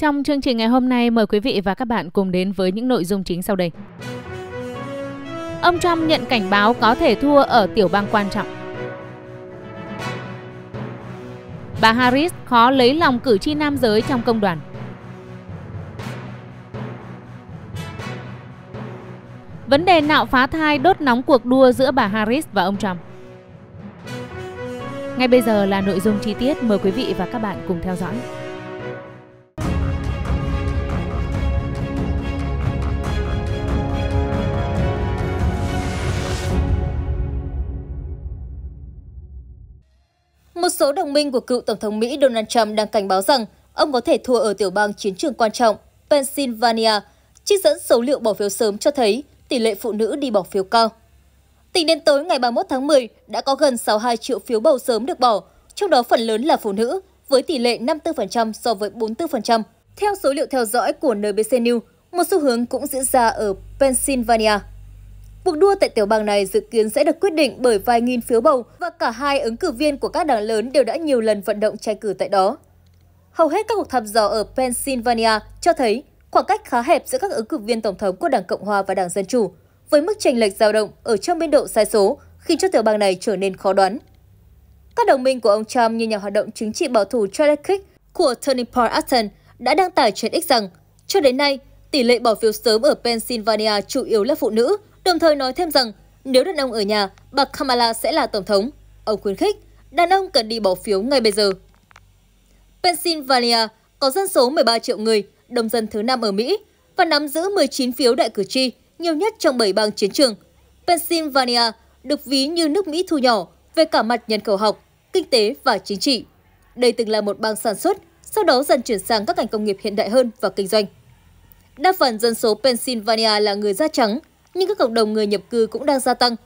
Trong chương trình ngày hôm nay, mời quý vị và các bạn cùng đến với những nội dung chính sau đây. Ông Trump nhận cảnh báo có thể thua ở tiểu bang quan trọng. Bà Harris khó lấy lòng cử tri nam giới trong công đoàn. Vấn đề nạo phá thai đốt nóng cuộc đua giữa bà Harris và ông Trump. Ngay bây giờ là nội dung chi tiết, mời quý vị và các bạn cùng theo dõi. số đồng minh của cựu Tổng thống Mỹ Donald Trump đang cảnh báo rằng ông có thể thua ở tiểu bang chiến trường quan trọng Pennsylvania. Trích dẫn số liệu bỏ phiếu sớm cho thấy tỷ lệ phụ nữ đi bỏ phiếu cao. Tính đến tối ngày 31 tháng 10, đã có gần 62 triệu phiếu bầu sớm được bỏ, trong đó phần lớn là phụ nữ, với tỷ lệ 54% so với 44%. Theo số liệu theo dõi của NBC News, một xu hướng cũng diễn ra ở Pennsylvania. Cuộc đua tại tiểu bang này dự kiến sẽ được quyết định bởi vài nghìn phiếu bầu và cả hai ứng cử viên của các đảng lớn đều đã nhiều lần vận động tranh cử tại đó. Hầu hết các cuộc thăm dò ở Pennsylvania cho thấy khoảng cách khá hẹp giữa các ứng cử viên tổng thống của Đảng Cộng hòa và Đảng Dân chủ, với mức chênh lệch dao động ở trong biên độ sai số khiến cho tiểu bang này trở nên khó đoán. Các đồng minh của ông Trump như nhà hoạt động chính trị bảo thủ Charlie Kirk của Turning Point Atten đã đăng tải trên X rằng cho đến nay, tỷ lệ bỏ phiếu sớm ở Pennsylvania chủ yếu là phụ nữ – đồng thời nói thêm rằng nếu đàn ông ở nhà, bà Kamala sẽ là tổng thống. Ông khuyến khích đàn ông cần đi bỏ phiếu ngay bây giờ. Pennsylvania có dân số 13 triệu người, đông dân thứ năm ở Mỹ và nắm giữ 19 phiếu đại cử tri, nhiều nhất trong 7 bang chiến trường. Pennsylvania được ví như nước Mỹ thu nhỏ về cả mặt nhân khẩu học, kinh tế và chính trị. Đây từng là một bang sản xuất, sau đó dần chuyển sang các ngành công nghiệp hiện đại hơn và kinh doanh. Đa phần dân số Pennsylvania là người da trắng, nhưng các cộng đồng người nhập cư cũng đang gia tăng.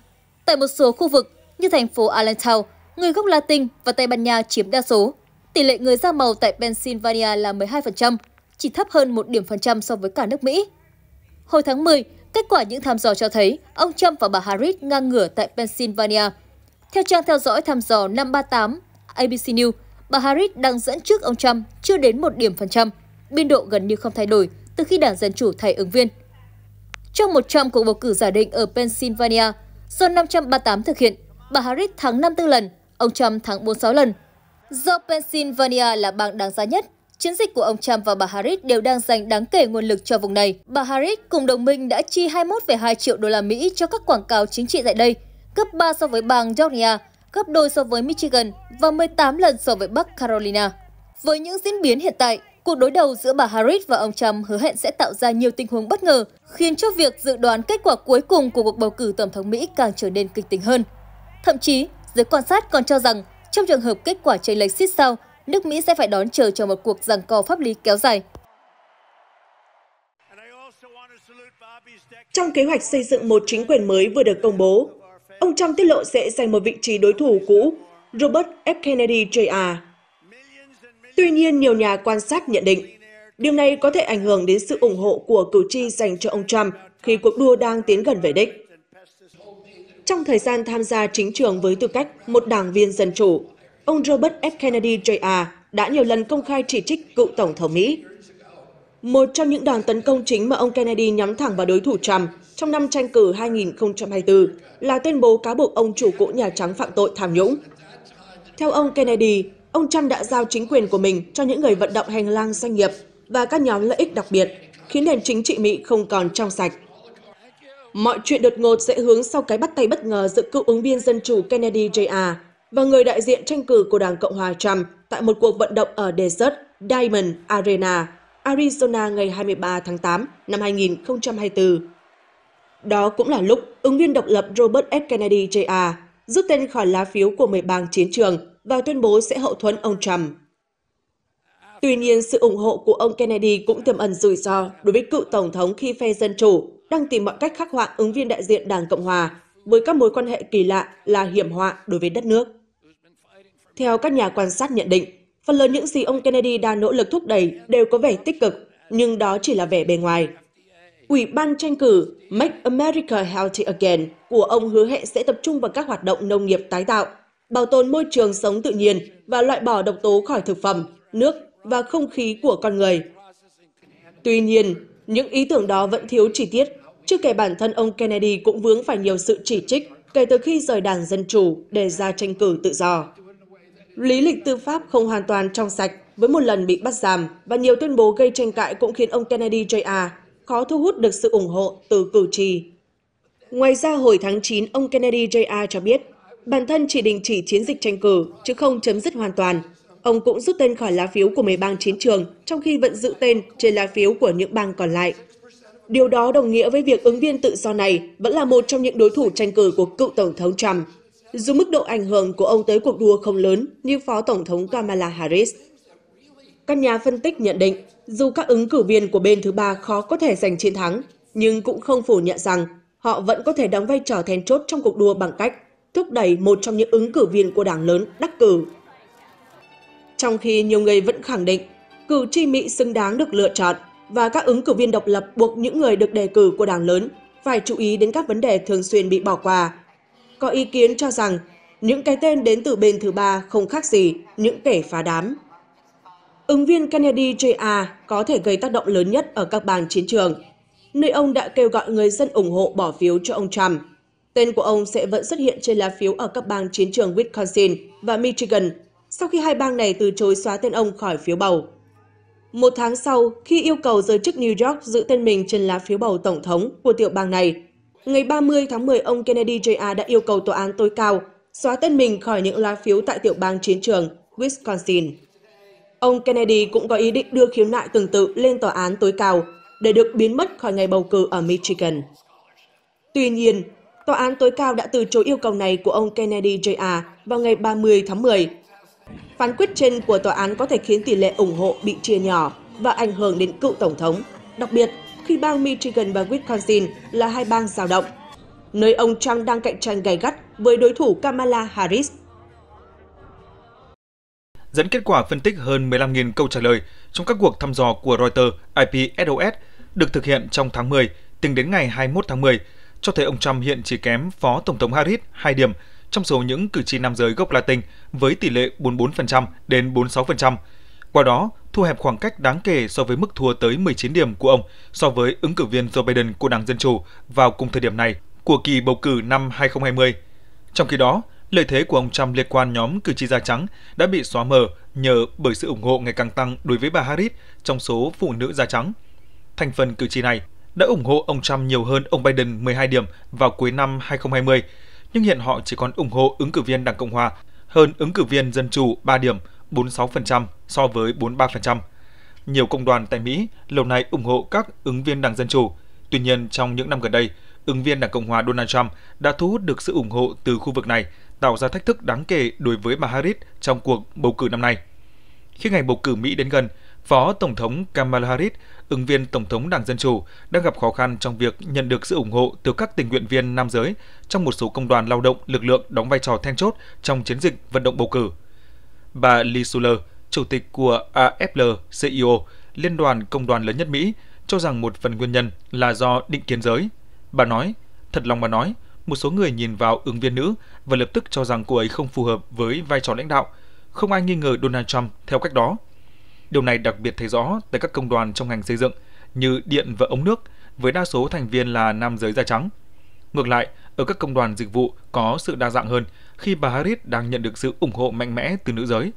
Tại một số khu vực như thành phố Allentown, người gốc Latin và Tây Ban Nha chiếm đa số. Tỷ lệ người da màu tại Pennsylvania là 12%, chỉ thấp hơn một điểm phần trăm so với cả nước Mỹ. Hồi tháng 10, kết quả những thăm dò cho thấy ông Trump và bà Harris ngang ngửa tại Pennsylvania. Theo trang theo dõi thăm dò 538 ABC News, bà Harris đang dẫn trước ông Trump chưa đến một điểm phần trăm, biên độ gần như không thay đổi từ khi đảng Dân Chủ thay ứng viên – trong một trong cuộc bầu cử giả định ở Pennsylvania do 538 thực hiện. Bà Harris thắng 54 lần, ông Trump thắng 46 lần. Do Pennsylvania là bang đáng giá nhất, chiến dịch của ông Trump và bà Harris đều đang dành đáng kể nguồn lực cho vùng này. Bà Harris cùng đồng minh đã chi 21,2 triệu đô la Mỹ cho các quảng cáo chính trị tại đây, gấp 3 so với bang Georgia, gấp đôi so với Michigan và 18 lần so với Bắc Carolina. Với những diễn biến hiện tại, Cuộc đối đầu giữa bà Harris và ông Trump hứa hẹn sẽ tạo ra nhiều tình huống bất ngờ, khiến cho việc dự đoán kết quả cuối cùng của cuộc bầu cử tổng thống Mỹ càng trở nên kịch tính hơn. Thậm chí, giới quan sát còn cho rằng trong trường hợp kết quả chênh lệch xít sao, nước Mỹ sẽ phải đón chờ cho một cuộc giằng co pháp lý kéo dài. Trong kế hoạch xây dựng một chính quyền mới vừa được công bố, ông Trump tiết lộ sẽ giành một vị trí đối thủ cũ, Robert F. Kennedy Jr. Tuy nhiên, nhiều nhà quan sát nhận định, điều này có thể ảnh hưởng đến sự ủng hộ của cử tri dành cho ông Trump khi cuộc đua đang tiến gần về đích. Trong thời gian tham gia chính trường với tư cách một đảng viên dân chủ, ông Robert F. Kennedy Jr. đã nhiều lần công khai chỉ trích cựu Tổng thống Mỹ. Một trong những đòn tấn công chính mà ông Kennedy nhắm thẳng vào đối thủ Trump trong năm tranh cử 2024 là tuyên bố cáo buộc ông chủ cũ Nhà Trắng phạm tội tham nhũng. Theo ông Kennedy, ông Trump đã giao chính quyền của mình cho những người vận động hành lang doanh nghiệp và các nhóm lợi ích đặc biệt, khiến nền chính trị Mỹ không còn trong sạch. Mọi chuyện đột ngột sẽ hướng sau cái bắt tay bất ngờ giữa cựu ứng viên Dân Chủ Kennedy Jr. và người đại diện tranh cử của Đảng Cộng hòa Trump tại một cuộc vận động ở Desert Diamond Arena, Arizona ngày 23 tháng 8 năm 2024. Đó cũng là lúc ứng viên độc lập Robert F. Kennedy Jr. rút tên khỏi lá phiếu của 10 bang chiến trường và tuyên bố sẽ hậu thuẫn ông Trump. Tuy nhiên, sự ủng hộ của ông Kennedy cũng tiềm ẩn rủi ro đối với cựu Tổng thống khi phe Dân Chủ đang tìm mọi cách khắc họa ứng viên đại diện Đảng Cộng Hòa với các mối quan hệ kỳ lạ là hiểm họa đối với đất nước. Theo các nhà quan sát nhận định, phần lớn những gì ông Kennedy đang nỗ lực thúc đẩy đều có vẻ tích cực, nhưng đó chỉ là vẻ bề ngoài. Ủy ban tranh cử Make America Healthy Again của ông hứa hẹn sẽ tập trung vào các hoạt động nông nghiệp tái tạo bảo tồn môi trường sống tự nhiên và loại bỏ độc tố khỏi thực phẩm, nước và không khí của con người. Tuy nhiên, những ý tưởng đó vẫn thiếu chi tiết, chưa kể bản thân ông Kennedy cũng vướng phải nhiều sự chỉ trích kể từ khi rời đảng Dân Chủ để ra tranh cử tự do. Lý lịch tư pháp không hoàn toàn trong sạch với một lần bị bắt giam và nhiều tuyên bố gây tranh cãi cũng khiến ông Kennedy Jr. khó thu hút được sự ủng hộ từ cử tri. Ngoài ra hồi tháng 9, ông Kennedy Jr. cho biết Bản thân chỉ đình chỉ chiến dịch tranh cử, chứ không chấm dứt hoàn toàn. Ông cũng rút tên khỏi lá phiếu của 10 bang chiến trường, trong khi vẫn giữ tên trên lá phiếu của những bang còn lại. Điều đó đồng nghĩa với việc ứng viên tự do này vẫn là một trong những đối thủ tranh cử của cựu Tổng thống Trump, dù mức độ ảnh hưởng của ông tới cuộc đua không lớn như Phó Tổng thống Kamala Harris. Các nhà phân tích nhận định, dù các ứng cử viên của bên thứ ba khó có thể giành chiến thắng, nhưng cũng không phủ nhận rằng họ vẫn có thể đóng vai trò then chốt trong cuộc đua bằng cách thúc đẩy một trong những ứng cử viên của đảng lớn đắc cử. Trong khi nhiều người vẫn khẳng định cử tri Mỹ xứng đáng được lựa chọn và các ứng cử viên độc lập buộc những người được đề cử của đảng lớn phải chú ý đến các vấn đề thường xuyên bị bỏ qua. Có ý kiến cho rằng những cái tên đến từ bên thứ ba không khác gì những kẻ phá đám. Ứng viên Kennedy Jr có thể gây tác động lớn nhất ở các bang chiến trường, nơi ông đã kêu gọi người dân ủng hộ bỏ phiếu cho ông Trump – Tên của ông sẽ vẫn xuất hiện trên lá phiếu ở các bang chiến trường Wisconsin và Michigan sau khi hai bang này từ chối xóa tên ông khỏi phiếu bầu. Một tháng sau, khi yêu cầu giới chức New York giữ tên mình trên lá phiếu bầu tổng thống của tiểu bang này, ngày 30 tháng 10 ông Kennedy Jr. đã yêu cầu tòa án tối cao xóa tên mình khỏi những lá phiếu tại tiểu bang chiến trường Wisconsin. Ông Kennedy cũng có ý định đưa khiếu nại tương tự lên tòa án tối cao để được biến mất khỏi ngày bầu cử ở Michigan. Tuy nhiên, Tòa án tối cao đã từ chối yêu cầu này của ông Kennedy Jr. vào ngày 30 tháng 10. Phán quyết trên của tòa án có thể khiến tỷ lệ ủng hộ bị chia nhỏ và ảnh hưởng đến cựu tổng thống, đặc biệt khi bang Michigan và Wisconsin là hai bang dao động, nơi ông Trump đang cạnh tranh gay gắt với đối thủ Kamala Harris. Dẫn kết quả phân tích hơn 15.000 câu trả lời trong các cuộc thăm dò của Reuters IPSOS được thực hiện trong tháng 10 tính đến ngày 21 tháng 10 cho thấy ông Trump hiện chỉ kém Phó Tổng thống Harris 2 điểm trong số những cử tri nam giới gốc Latin với tỷ lệ 44% đến 46%. Qua đó, thu hẹp khoảng cách đáng kể so với mức thua tới 19 điểm của ông so với ứng cử viên Joe Biden của Đảng Dân Chủ vào cùng thời điểm này của kỳ bầu cử năm 2020. Trong khi đó, lợi thế của ông Trump liên quan nhóm cử tri da trắng đã bị xóa mờ nhờ bởi sự ủng hộ ngày càng tăng đối với bà Harris trong số phụ nữ da trắng. Thành phần cử tri này đã ủng hộ ông Trump nhiều hơn ông Biden 12 điểm vào cuối năm 2020, nhưng hiện họ chỉ còn ủng hộ ứng cử viên Đảng Cộng Hòa hơn ứng cử viên Dân Chủ 3 điểm, 46% so với 43%. Nhiều công đoàn tại Mỹ lâu nay ủng hộ các ứng viên Đảng Dân Chủ. Tuy nhiên, trong những năm gần đây, ứng viên Đảng Cộng Hòa Donald Trump đã thu hút được sự ủng hộ từ khu vực này, tạo ra thách thức đáng kể đối với bà Harris trong cuộc bầu cử năm nay. Khi ngày bầu cử Mỹ đến gần, Phó Tổng thống Kamala Harris, ứng viên Tổng thống Đảng Dân Chủ, đang gặp khó khăn trong việc nhận được sự ủng hộ từ các tình nguyện viên nam giới trong một số công đoàn lao động lực lượng đóng vai trò then chốt trong chiến dịch vận động bầu cử. Bà Lee Suler, Chủ tịch của AFL-CIO, e Liên đoàn Công đoàn lớn nhất Mỹ, cho rằng một phần nguyên nhân là do định kiến giới. Bà nói, thật lòng mà nói, một số người nhìn vào ứng viên nữ và lập tức cho rằng cô ấy không phù hợp với vai trò lãnh đạo. Không ai nghi ngờ Donald Trump theo cách đó. Điều này đặc biệt thấy rõ tại các công đoàn trong ngành xây dựng như điện và ống nước, với đa số thành viên là nam giới da trắng. Ngược lại, ở các công đoàn dịch vụ có sự đa dạng hơn khi bà Harris đang nhận được sự ủng hộ mạnh mẽ từ nữ giới.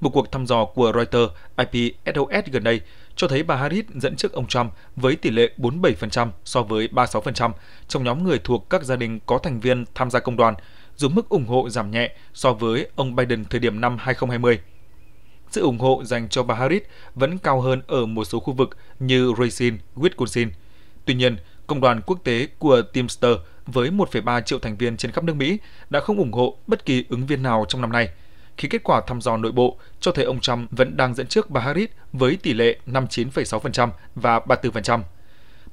Một cuộc thăm dò của Reuters IPSOS gần đây cho thấy bà Harris dẫn trước ông Trump với tỷ lệ 47% so với 36% trong nhóm người thuộc các gia đình có thành viên tham gia công đoàn, dù mức ủng hộ giảm nhẹ so với ông Biden thời điểm năm 2020 sự ủng hộ dành cho bà Harris vẫn cao hơn ở một số khu vực như Racine, Wisconsin. Tuy nhiên, Công đoàn quốc tế của Teamster với 1,3 triệu thành viên trên khắp nước Mỹ đã không ủng hộ bất kỳ ứng viên nào trong năm nay, khi kết quả thăm dò nội bộ cho thấy ông Trump vẫn đang dẫn trước bà Harris với tỷ lệ 59,6% và 34%.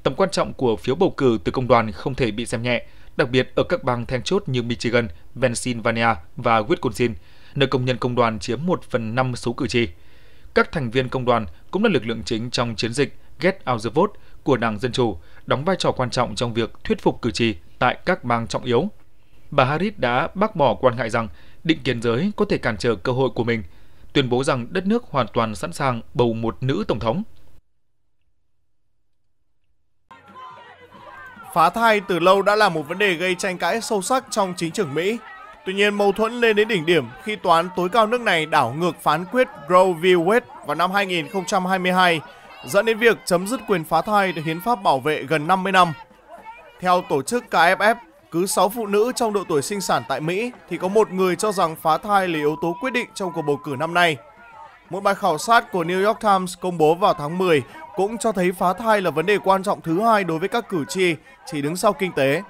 Tầm quan trọng của phiếu bầu cử từ công đoàn không thể bị xem nhẹ, đặc biệt ở các bang then chốt như Michigan, Pennsylvania và Wisconsin – nơi công nhân công đoàn chiếm 1 phần 5 số cử tri. Các thành viên công đoàn cũng là lực lượng chính trong chiến dịch Get Out the Vote của Đảng Dân Chủ, đóng vai trò quan trọng trong việc thuyết phục cử tri tại các bang trọng yếu. Bà Harris đã bác bỏ quan ngại rằng định kiến giới có thể cản trở cơ hội của mình, tuyên bố rằng đất nước hoàn toàn sẵn sàng bầu một nữ tổng thống. Phá thai từ lâu đã là một vấn đề gây tranh cãi sâu sắc trong chính trường Mỹ Tuy nhiên mâu thuẫn lên đến đỉnh điểm khi tòa án tối cao nước này đảo ngược phán quyết Roe v. Wade vào năm 2022, dẫn đến việc chấm dứt quyền phá thai được hiến pháp bảo vệ gần 50 năm. Theo tổ chức KFF, cứ 6 phụ nữ trong độ tuổi sinh sản tại Mỹ thì có một người cho rằng phá thai là yếu tố quyết định trong cuộc bầu cử năm nay. Một bài khảo sát của New York Times công bố vào tháng 10 cũng cho thấy phá thai là vấn đề quan trọng thứ hai đối với các cử tri, chỉ đứng sau kinh tế.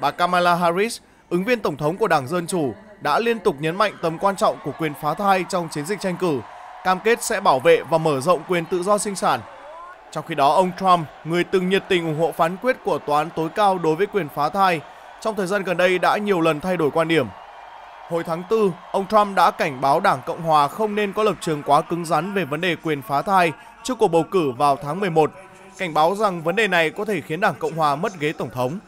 Bà Kamala Harris, ứng viên tổng thống của Đảng Dân Chủ đã liên tục nhấn mạnh tầm quan trọng của quyền phá thai trong chiến dịch tranh cử, cam kết sẽ bảo vệ và mở rộng quyền tự do sinh sản. Trong khi đó, ông Trump, người từng nhiệt tình ủng hộ phán quyết của tòa án tối cao đối với quyền phá thai, trong thời gian gần đây đã nhiều lần thay đổi quan điểm. Hồi tháng 4, ông Trump đã cảnh báo Đảng Cộng hòa không nên có lập trường quá cứng rắn về vấn đề quyền phá thai trước cuộc bầu cử vào tháng 11, cảnh báo rằng vấn đề này có thể khiến Đảng Cộng hòa mất ghế tổng thống.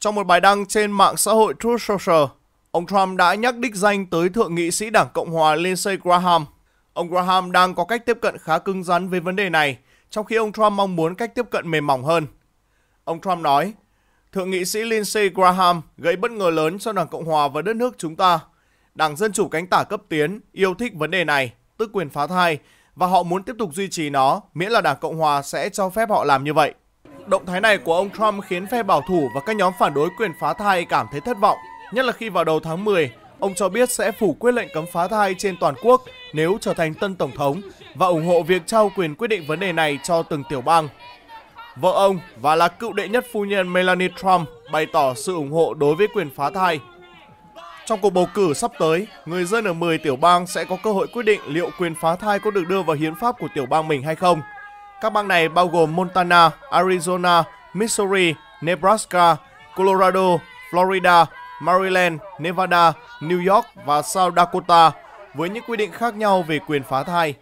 Trong một bài đăng trên mạng xã hội Truth Social, ông Trump đã nhắc đích danh tới Thượng nghị sĩ Đảng Cộng hòa Lindsey Graham. Ông Graham đang có cách tiếp cận khá cứng rắn về vấn đề này, trong khi ông Trump mong muốn cách tiếp cận mềm mỏng hơn. Ông Trump nói, Thượng nghị sĩ Lindsey Graham gây bất ngờ lớn cho Đảng Cộng hòa và đất nước chúng ta. Đảng Dân Chủ cánh tả cấp tiến yêu thích vấn đề này, tức quyền phá thai, và họ muốn tiếp tục duy trì nó miễn là Đảng Cộng hòa sẽ cho phép họ làm như vậy động thái này của ông Trump khiến phe bảo thủ và các nhóm phản đối quyền phá thai cảm thấy thất vọng, nhất là khi vào đầu tháng 10, ông cho biết sẽ phủ quyết lệnh cấm phá thai trên toàn quốc nếu trở thành tân tổng thống và ủng hộ việc trao quyền quyết định vấn đề này cho từng tiểu bang. Vợ ông và là cựu đệ nhất phu nhân Melania Trump bày tỏ sự ủng hộ đối với quyền phá thai. Trong cuộc bầu cử sắp tới, người dân ở 10 tiểu bang sẽ có cơ hội quyết định liệu quyền phá thai có được đưa vào hiến pháp của tiểu bang mình hay không. Các bang này bao gồm Montana, Arizona, Missouri, Nebraska, Colorado, Florida, Maryland, Nevada, New York và South Dakota với những quy định khác nhau về quyền phá thai.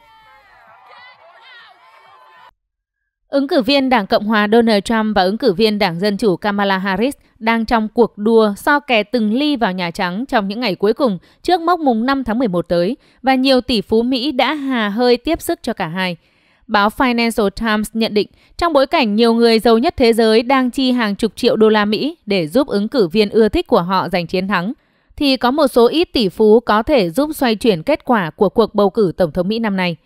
Ứng cử viên Đảng Cộng hòa Donald Trump và ứng cử viên Đảng Dân chủ Kamala Harris đang trong cuộc đua so kè từng ly vào Nhà Trắng trong những ngày cuối cùng trước mốc mùng 5 tháng 11 tới và nhiều tỷ phú Mỹ đã hà hơi tiếp sức cho cả hai. Báo Financial Times nhận định, trong bối cảnh nhiều người giàu nhất thế giới đang chi hàng chục triệu đô la Mỹ để giúp ứng cử viên ưa thích của họ giành chiến thắng, thì có một số ít tỷ phú có thể giúp xoay chuyển kết quả của cuộc bầu cử Tổng thống Mỹ năm nay.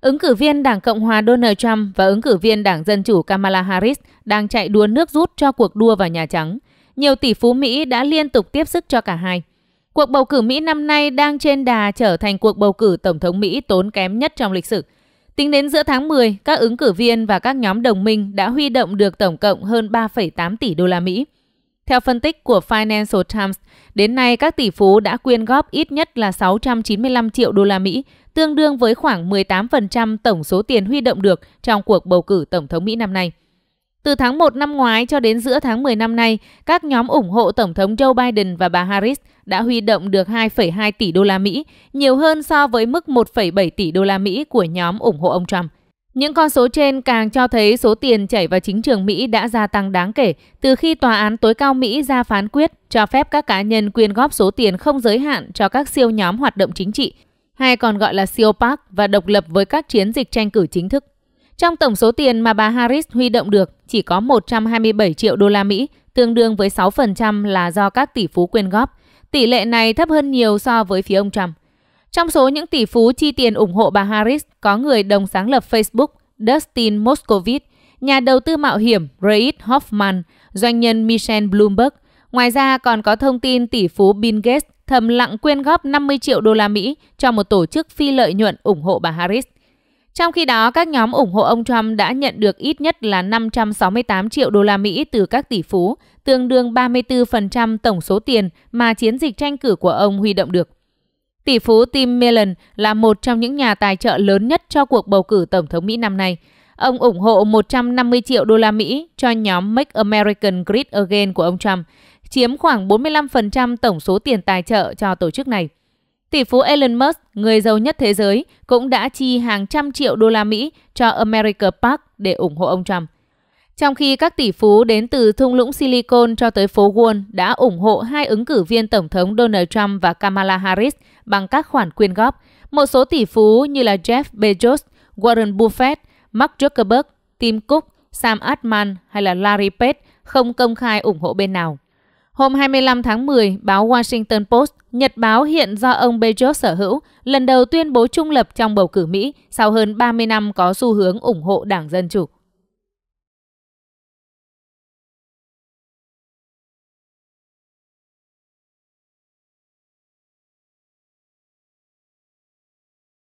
Ứng cử viên Đảng Cộng hòa Donald Trump và ứng cử viên Đảng Dân Chủ Kamala Harris đang chạy đua nước rút cho cuộc đua vào Nhà Trắng. Nhiều tỷ phú Mỹ đã liên tục tiếp sức cho cả hai. Cuộc bầu cử Mỹ năm nay đang trên đà trở thành cuộc bầu cử Tổng thống Mỹ tốn kém nhất trong lịch sử – Tính đến giữa tháng 10, các ứng cử viên và các nhóm đồng minh đã huy động được tổng cộng hơn 3,8 tỷ đô la Mỹ. Theo phân tích của Financial Times, đến nay các tỷ phú đã quyên góp ít nhất là 695 triệu đô la Mỹ, tương đương với khoảng 18% tổng số tiền huy động được trong cuộc bầu cử tổng thống Mỹ năm nay. Từ tháng 1 năm ngoái cho đến giữa tháng 10 năm nay, các nhóm ủng hộ Tổng thống Joe Biden và bà Harris đã huy động được 2,2 tỷ đô la Mỹ, nhiều hơn so với mức 1,7 tỷ đô la Mỹ của nhóm ủng hộ ông Trump. Những con số trên càng cho thấy số tiền chảy vào chính trường Mỹ đã gia tăng đáng kể từ khi Tòa án tối cao Mỹ ra phán quyết cho phép các cá nhân quyên góp số tiền không giới hạn cho các siêu nhóm hoạt động chính trị, hay còn gọi là siêu PAC và độc lập với các chiến dịch tranh cử chính thức. Trong tổng số tiền mà bà Harris huy động được, chỉ có 127 triệu đô la Mỹ, tương đương với 6% là do các tỷ phú quyên góp, Tỷ lệ này thấp hơn nhiều so với phía ông Trump. Trong số những tỷ phú chi tiền ủng hộ bà Harris có người đồng sáng lập Facebook Dustin Moskovitz, nhà đầu tư mạo hiểm Reid Hoffman, doanh nhân Michelle Bloomberg. Ngoài ra còn có thông tin tỷ phú Bill Gates thầm lặng quyên góp 50 triệu đô la Mỹ cho một tổ chức phi lợi nhuận ủng hộ bà Harris – trong khi đó, các nhóm ủng hộ ông Trump đã nhận được ít nhất là 568 triệu đô la Mỹ từ các tỷ phú, tương đương 34% tổng số tiền mà chiến dịch tranh cử của ông huy động được. Tỷ phú Tim Mellon là một trong những nhà tài trợ lớn nhất cho cuộc bầu cử tổng thống Mỹ năm nay. Ông ủng hộ 150 triệu đô la Mỹ cho nhóm Make American Great Again của ông Trump, chiếm khoảng 45% tổng số tiền tài trợ cho tổ chức này. Tỷ phú Elon Musk, người giàu nhất thế giới, cũng đã chi hàng trăm triệu đô la Mỹ cho America Park để ủng hộ ông Trump. Trong khi các tỷ phú đến từ thung lũng Silicon cho tới phố Wall đã ủng hộ hai ứng cử viên Tổng thống Donald Trump và Kamala Harris bằng các khoản quyên góp, một số tỷ phú như là Jeff Bezos, Warren Buffett, Mark Zuckerberg, Tim Cook, Sam Altman hay là Larry Page không công khai ủng hộ bên nào. Hôm 25 tháng 10, báo Washington Post, Nhật báo hiện do ông Bezos sở hữu, lần đầu tuyên bố trung lập trong bầu cử Mỹ sau hơn 30 năm có xu hướng ủng hộ Đảng Dân Chủ.